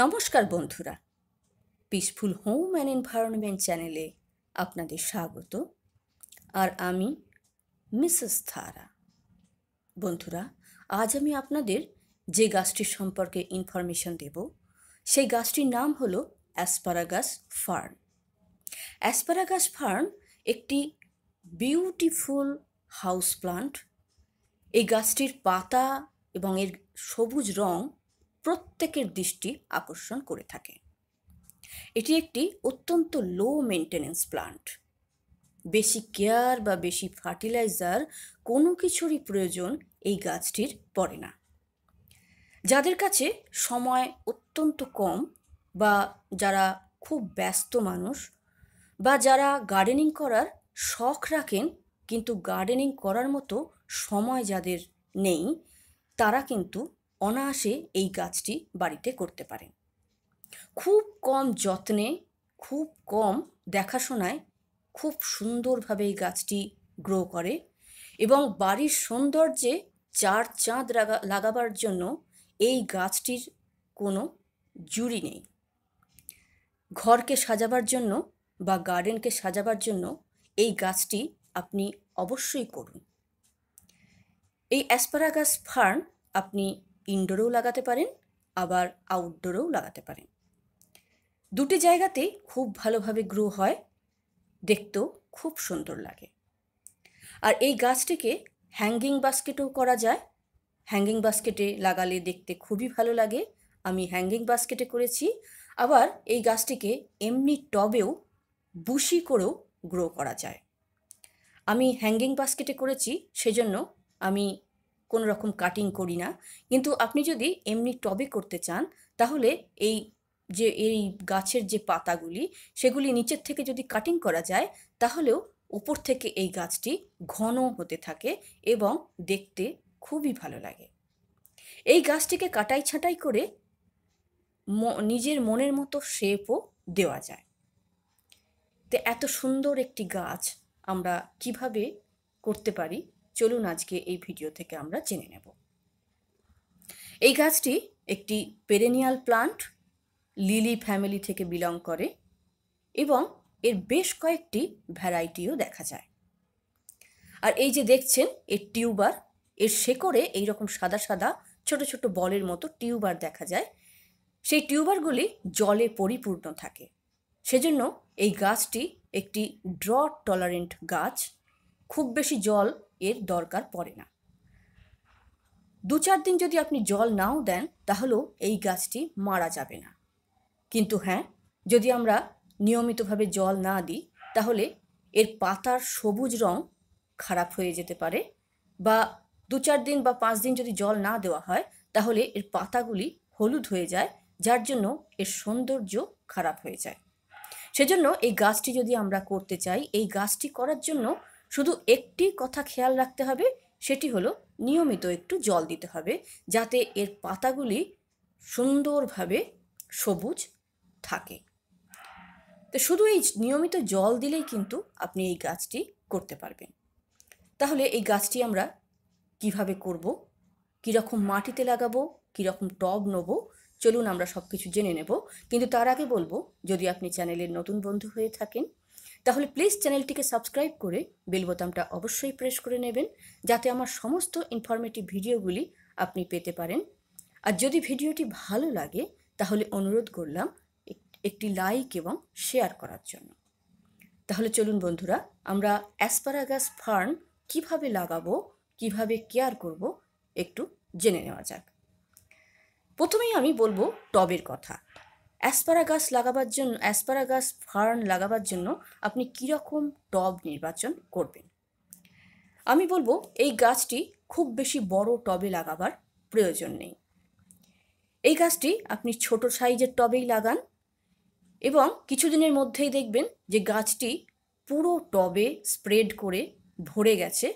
নমস্কার বন্ধুরা peaceful home and environment চ্যানেলে আপনাদের স্বাগত আর আমি মিসেস থারা বন্ধুরা আজ আমি আপনাদের যে গাছটির সম্পর্কে ইনফরমেশন দেব সেই গাছটির নাম হলো অ্যাসপারাগাস ফার্ন অ্যাসপারাগাস ফার্ন একটি বিউটিফুল হাউস প্লান্ট এই গাছটির পাতা এবং এর সবুজ রঙ প্রত্যেকের দৃষ্টি আকর্ষণ করে থাকে এটি একটি অত্যন্ত লো মেনটেন্যান্স প্লান্ট বেশি কেয়ার বা বেশি ফার্টিলাইজার কোনো কিছুরই প্রয়োজন এই গাছটির পড়ে না যাদের কাছে সময় অত্যন্ত কম বা যারা খুব ব্যস্ত মানুষ বা যারা গার্ডেনিং করার শখ রাখেন কিন্তু গার্ডেনিং করার মতো সময় যাদের নেই তারা কিন্তু অনায়াসে এই গাছটি বাড়িতে করতে পারেন খুব কম যত্নে খুব কম দেখাশোনায় খুব সুন্দরভাবে এই গাছটি গ্রো করে এবং বাড়ির সৌন্দর্যে চার চাঁদ লাগাবার জন্য এই গাছটির কোনো জুড়ি নেই ঘরকে সাজাবার জন্য বা গার্ডেনকে সাজাবার জন্য এই গাছটি আপনি অবশ্যই করুন এই অ্যাসপারাগাস ফার্ম আপনি ইনডোরেও লাগাতে পারেন আবার আউটডোরেও লাগাতে পারেন দুটি জায়গাতেই খুব ভালোভাবে গ্রো হয় দেখতেও খুব সুন্দর লাগে আর এই গাছটিকে হ্যাঙ্গিং বাস্কেটেও করা যায় হ্যাঙ্গিং বাস্কেটে লাগালে দেখতে খুবই ভালো লাগে আমি হ্যাঙ্গিং বাস্কেটে করেছি আবার এই গাছটিকে এমনি টবেও বুশি করেও গ্রো করা যায় আমি হ্যাঙ্গিং বাস্কেটে করেছি সেজন্য আমি কোনো রকম কাটিং করি না কিন্তু আপনি যদি এমনি টবে করতে চান তাহলে এই যে এই গাছের যে পাতাগুলি সেগুলি নিচের থেকে যদি কাটিং করা যায় তাহলেও উপর থেকে এই গাছটি ঘন হতে থাকে এবং দেখতে খুবই ভালো লাগে এই গাছটিকে কাটাই ছাঁটাই করে নিজের মনের মতো শেপও দেওয়া যায় তো এত সুন্দর একটি গাছ আমরা কিভাবে করতে পারি চলুন আজকে এই ভিডিও থেকে আমরা জেনে নেব এই গাছটি একটি পেরেনিয়াল প্লান্ট লিলি ফ্যামিলি থেকে বিলং করে এবং এর বেশ কয়েকটি ভ্যারাইটিও দেখা যায় আর এই যে দেখছেন এর টিউবার এর শেকড়ে এইরকম সাদা সাদা ছোট ছোট বলের মতো টিউবার দেখা যায় সেই টিউবারগুলি জলে পরিপূর্ণ থাকে সেজন্য এই গাছটি একটি ড্র টলারেন্ট গাছ খুব বেশি জল এর দরকার পড়ে না দু চার দিন যদি আপনি জল নাও দেন তাহলেও এই গাছটি মারা যাবে না কিন্তু হ্যাঁ যদি আমরা নিয়মিতভাবে জল না দিই তাহলে এর পাতার সবুজ রং খারাপ হয়ে যেতে পারে বা দু চার দিন বা পাঁচ দিন যদি জল না দেওয়া হয় তাহলে এর পাতাগুলি হলুদ হয়ে যায় যার জন্য এর সৌন্দর্য খারাপ হয়ে যায় সেজন্য এই গাছটি যদি আমরা করতে চাই এই গাছটি করার জন্য শুধু একটি কথা খেয়াল রাখতে হবে সেটি হলো নিয়মিত একটু জল দিতে হবে যাতে এর পাতাগুলি সুন্দরভাবে সবুজ থাকে তো শুধু এই নিয়মিত জল দিলেই কিন্তু আপনি এই গাছটি করতে পারবেন তাহলে এই গাছটি আমরা কিভাবে করব কীরকম মাটিতে লাগাবো কীরকম টব নেব চলুন আমরা সব কিছু জেনে নেব কিন্তু তার আগে বলবো যদি আপনি চ্যানেলের নতুন বন্ধু হয়ে থাকেন তাহলে প্লিজ চ্যানেলটিকে সাবস্ক্রাইব করে বেল বোতামটা অবশ্যই প্রেস করে নেবেন যাতে আমার সমস্ত ইনফরমেটিভ ভিডিওগুলি আপনি পেতে পারেন আর যদি ভিডিওটি ভালো লাগে তাহলে অনুরোধ করলাম একটি লাইক এবং শেয়ার করার জন্য তাহলে চলুন বন্ধুরা আমরা অ্যাসপারাগাস ফার্ন কিভাবে লাগাবো কিভাবে কেয়ার করব একটু জেনে নেওয়া যাক প্রথমেই আমি বলবো টবের কথা অ্যাসপারা গাছ লাগাবার জন্য অ্যাসপারা গাছ ফার্ন লাগাবার জন্য আপনি কীরকম টব নির্বাচন করবেন আমি বলবো এই গাছটি খুব বেশি বড় টবে লাগাবার প্রয়োজন নেই এই গাছটি আপনি ছোট সাইজের টবেই লাগান এবং কিছুদিনের মধ্যেই দেখবেন যে গাছটি পুরো টবে স্প্রেড করে ভরে গেছে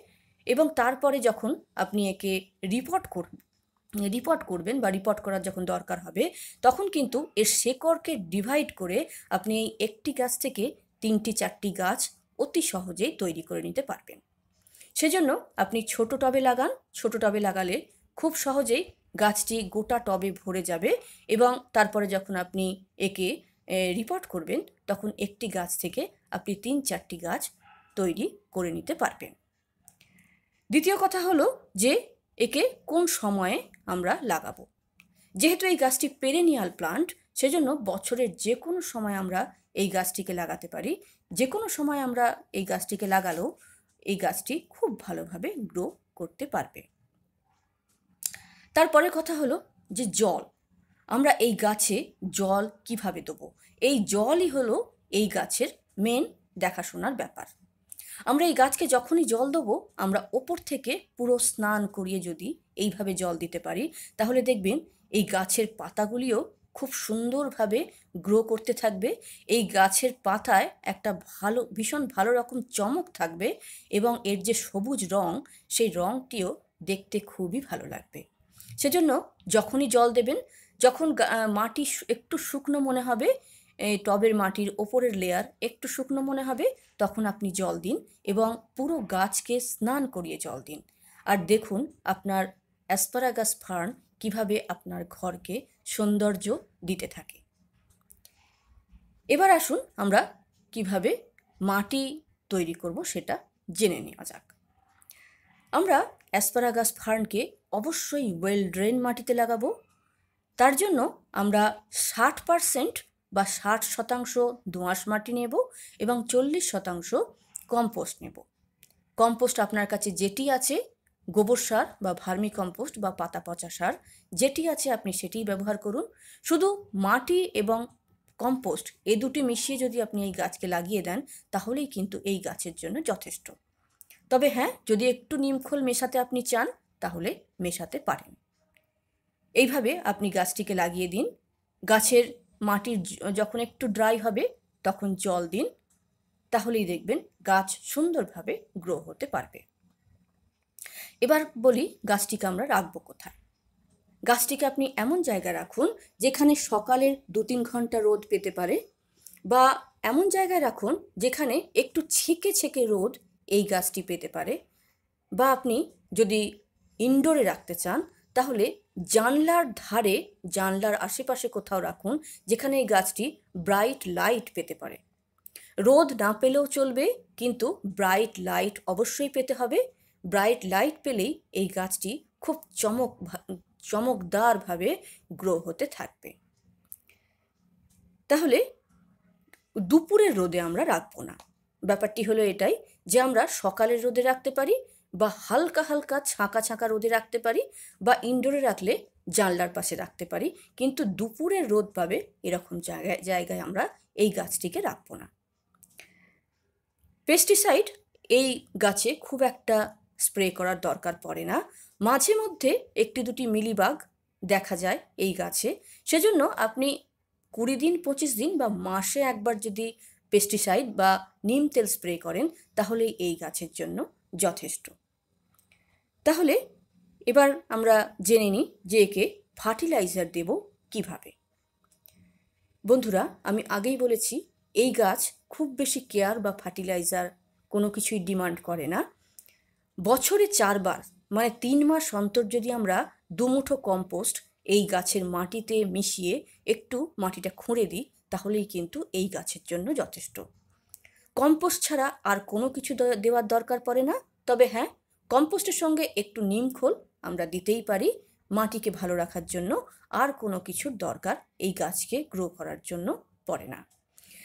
এবং তারপরে যখন আপনি একে রিপোর্ট রিপোর্ট করবেন বা রিপোর্ট করার যখন দরকার হবে তখন কিন্তু এর শেকড়কে ডিভাইড করে আপনি এই একটি গাছ থেকে তিনটি চারটি গাছ অতি সহজেই তৈরি করে নিতে পারবেন সেজন্য আপনি ছোট টবে লাগান ছোট টবে লাগালে খুব সহজেই গাছটি গোটা টবে ভরে যাবে এবং তারপরে যখন আপনি একে রিপোর্ট করবেন তখন একটি গাছ থেকে আপনি তিন চারটি গাছ তৈরি করে নিতে পারবেন দ্বিতীয় কথা হলো যে একে কোন সময়ে আমরা লাগাবো যেহেতু এই গাছটি পেরেনিয়াল প্লান্ট সেজন্য বছরের যে কোনো সময় আমরা এই গাছটিকে লাগাতে পারি যে কোনো সময় আমরা এই গাছটিকে লাগালেও এই গাছটি খুব ভালোভাবে গ্রো করতে পারবে তারপরে কথা হলো যে জল আমরা এই গাছে জল কিভাবে দেবো এই জলই হলো এই গাছের মেন দেখাশোনার ব্যাপার আমরা এই গাছকে যখনই জল দেবো আমরা ওপর থেকে পুরো স্নান করিয়ে যদি এইভাবে জল দিতে পারি তাহলে দেখবেন এই গাছের পাতাগুলিও খুব সুন্দরভাবে গ্রো করতে থাকবে এই গাছের পাতায় একটা ভালো ভীষণ ভালো রকম চমক থাকবে এবং এর যে সবুজ রং সেই রংটিও দেখতে খুবই ভালো লাগবে সেজন্য যখনই জল দেবেন যখন মাটি একটু শুকনো মনে হবে এই টবের মাটির ওপরের লেয়ার একটু শুকনো মনে হবে তখন আপনি জল দিন এবং পুরো গাছকে স্নান করিয়ে জল দিন আর দেখুন আপনার অ্যাসপারাগাস ফার্ন কিভাবে আপনার ঘরকে সৌন্দর্য দিতে থাকে এবার আসুন আমরা কিভাবে মাটি তৈরি করব সেটা জেনে নেওয়া যাক আমরা অ্যাসপারাগাস ফার্নকে অবশ্যই ওয়েল ড্রেন মাটিতে লাগাবো তার জন্য আমরা ষাট পারসেন্ট বা ষাট শতাংশ দোঁয়াশ মাটি নেব এবং চল্লিশ শতাংশ কম্পোস্ট নেব কম্পোস্ট আপনার কাছে যেটি আছে গোবর সার বা ভার্মি কম্পোস্ট বা পাতা পচা সার যেটি আছে আপনি সেটিই ব্যবহার করুন শুধু মাটি এবং কম্পোস্ট এ দুটি মিশিয়ে যদি আপনি এই গাছকে লাগিয়ে দেন তাহলেই কিন্তু এই গাছের জন্য যথেষ্ট তবে হ্যাঁ যদি একটু নিমখোল মেশাতে আপনি চান তাহলে মেশাতে পারেন এইভাবে আপনি গাছটিকে লাগিয়ে দিন গাছের মাটির যখন একটু ড্রাই হবে তখন জল দিন তাহলেই দেখবেন গাছ সুন্দরভাবে গ্রো হতে পারবে এবার বলি গাছটিকে আমরা রাখবো কোথায় গাছটিকে আপনি এমন জায়গা রাখুন যেখানে সকালের দু তিন ঘন্টা রোদ পেতে পারে বা এমন জায়গায় রাখুন যেখানে একটু ছেঁকে ছেঁকে রোদ এই গাছটি পেতে পারে বা আপনি যদি ইনডোরে রাখতে চান তাহলে জানলার ধারে জানলার আশেপাশে কোথাও রাখুন যেখানে এই গাছটি ব্রাইট লাইট পেতে পারে রোদ না পেলেও চলবে কিন্তু ব্রাইট লাইট অবশ্যই পেতে হবে ব্রাইট লাইট পেলেই এই গাছটি খুব চমক চমকদারভাবে গ্রো হতে থাকবে তাহলে দুপুরের রোদে আমরা রাখবো না ব্যাপারটি হলো এটাই যে আমরা সকালের রোদে রাখতে পারি বা হালকা হালকা ছাঁকা ছাঁকা রোদে রাখতে পারি বা ইনডোরে রাখলে জানলার পাশে রাখতে পারি কিন্তু দুপুরে রোদ পাবে এরকম জায়গায় জায়গায় আমরা এই গাছটিকে রাখবো না পেস্টিসাইড এই গাছে খুব একটা স্প্রে করার দরকার পড়ে না মাঝে মধ্যে একটি দুটি মিলিবাগ দেখা যায় এই গাছে সেজন্য আপনি কুড়ি দিন পঁচিশ দিন বা মাসে একবার যদি পেস্টিসাইড বা নিম তেল স্প্রে করেন তাহলে এই গাছের জন্য যথেষ্ট তাহলে এবার আমরা জেনে নিই যে একে ফার্টিলাইজার দেব কিভাবে বন্ধুরা আমি আগেই বলেছি এই গাছ খুব বেশি কেয়ার বা ফার্টিলাইজার কোনো কিছুই ডিমান্ড করে না বছরে চারবার মানে তিন মাস অন্তর যদি আমরা দুমুঠো কম্পোস্ট এই গাছের মাটিতে মিশিয়ে একটু মাটিটা খুঁড়ে দিই তাহলেই কিন্তু এই গাছের জন্য যথেষ্ট কম্পোস্ট ছাড়া আর কোনো কিছু দেওয়ার দরকার পড়ে না তবে হ্যাঁ কম্পোস্টের সঙ্গে একটু নিম খোল আমরা দিতেই পারি মাটিকে ভালো রাখার জন্য আর কোনো কিছুর দরকার এই গাছকে গ্রো করার জন্য পড়ে না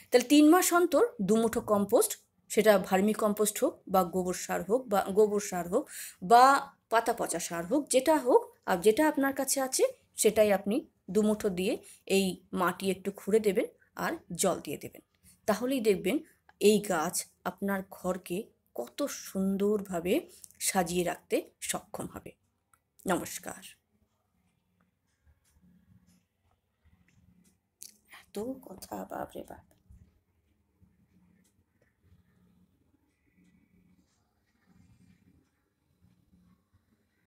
তাহলে তিন মাস অন্তর দুমুঠো কম্পোস্ট সেটা ভার্মি কম্পোস্ট হোক বা গোবর সার হোক বা গোবর সার হোক বা পাতা পচা সার হোক যেটা হোক আর যেটা আপনার কাছে আছে সেটাই আপনি দুমুঠো দিয়ে এই মাটি একটু খুঁড়ে দেবেন আর জল দিয়ে দেবেন তাহলেই দেখবেন এই গাছ আপনার ঘরকে কত সুন্দরভাবে সাজিয়ে রাখতে সক্ষম হবে নমস্কার এত কথা বাপরে বাপ